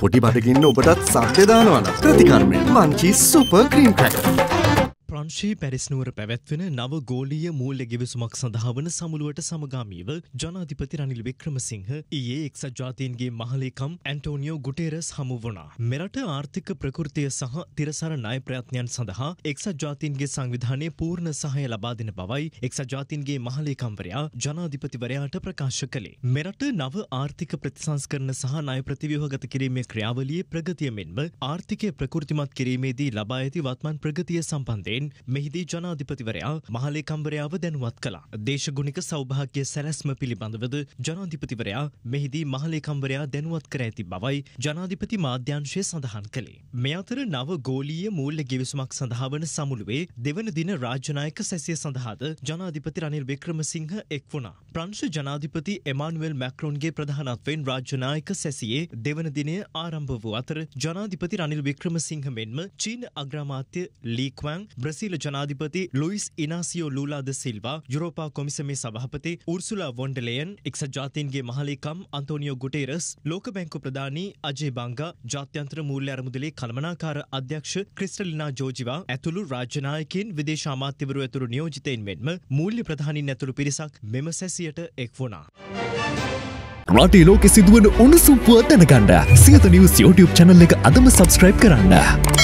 පොඩි බඩගින්න ඔබටත් සත්‍ය දානවන ප්‍රතිකර්මය මංචි සුප ක්‍රීම් පැක්. අංශයේ පැරිස්නුවර පැවැත්වෙන නව ගෝලීය මූල්‍ය ගෙවිසුමක් සඳහා වන සමුළුවට සමගාමීව ජනාධිපති රනිල් වික්‍රමසිංහ ඊයේ එක්සත් ජාතීන්ගේ මහලේකම් ඇන්ටෝනියෝ ගුටේරස් හමු වුණා. මෙරට ආර්ථික ප්‍රකෘතිය සහ තිරසර ණය ප්‍රයත්නයන් සඳහා එක්සත් ජාතීන්ගේ සංවිධානය පූර්ණ සහය ලබා දෙන බවයි එක්සත් ජාතීන්ගේ මහලේකම්වරයා ජනාධිපතිවරයාට ප්‍රකාශ කළේ. මෙරට නව ආර්ථික ප්‍රතිසංස්කරණ සහ ණය ප්‍රතිව්‍යුහගත කිරීමේ ක්‍රියාවලියේ ප්‍රගතිය මෙන්ම ආර්ථිකය ප්‍රකෘතිමත් කිරීමේදී ලබා ඇති වත්මන් ප්‍රගතිය සම්බන්ධයෙන් මෙහිදී ජනාධිපතිවරයා මහලේකම්වරයාව දැනුවත් කළා. දේශගුණික සෞභාග්‍ය සැලැස්ම පිළිබඳවද ජනාධිපතිවරයා මෙහිදී මහලේකම්වරයා දැනුවත් කර ඇති බවයි ජනාධිපති මාධ්‍යංශය සඳහන් කළේ. මේ අතර නව ගෝලීය මූල්‍ය ගෙවිසුමක් සඳහා වන සමුළුවේ දෙවන දින රාජ්‍යනායක සැසිය සඳහාද ජනාධිපති රනිල් වික්‍රමසිංහ එක් වුණා. ප්‍රංශ ජනාධිපති එමානුවෙල් මැක්රෝන්ගේ ප්‍රධානත්වයෙන් රාජ්‍යනායක සැසියේ දෙවන දිනය ආරම්භ වූ අතර ජනාධිපති රනිල් වික්‍රමසිංහ මෙන්ම චීන අග්‍රාමාත්‍ය ලීක්වෑන් බ්‍රසිල් බ්‍රාසීල ජනාධිපති ලුයිස් ඉනාසියෝ ලූලාද සිල්වා යුරෝපා කොමිසමේ සභහපති උර්සුලා වොන්ඩලයන් එක්සත් ජාතීන්ගේ මහලේකම් අන්තෝනියෝ ගුටේරස් ලෝක බැංකු ප්‍රධානී අජේ බංග ජාත්‍යන්ත්‍ර මූල්‍ය අරමුදලේ කළමනාකාර අධ්‍යක්ෂ ක්‍රිස්ටලිනා ජෝජිවා ඇතුළු රාජ්‍යනායකින් විදේශාමාත්‍යවරු ඇතුළු නියෝජිතයින් මෙන්ම මූල්‍ය ප්‍රධානින් ඇතුළු පිරිසක් මෙම සැසියට එක් වුණා. රටේ ලෝකෙ සිදුවන උණුසුම්පුව දැනගන්න සියත නිවස් YouTube channel එක අදම subscribe කරන්න.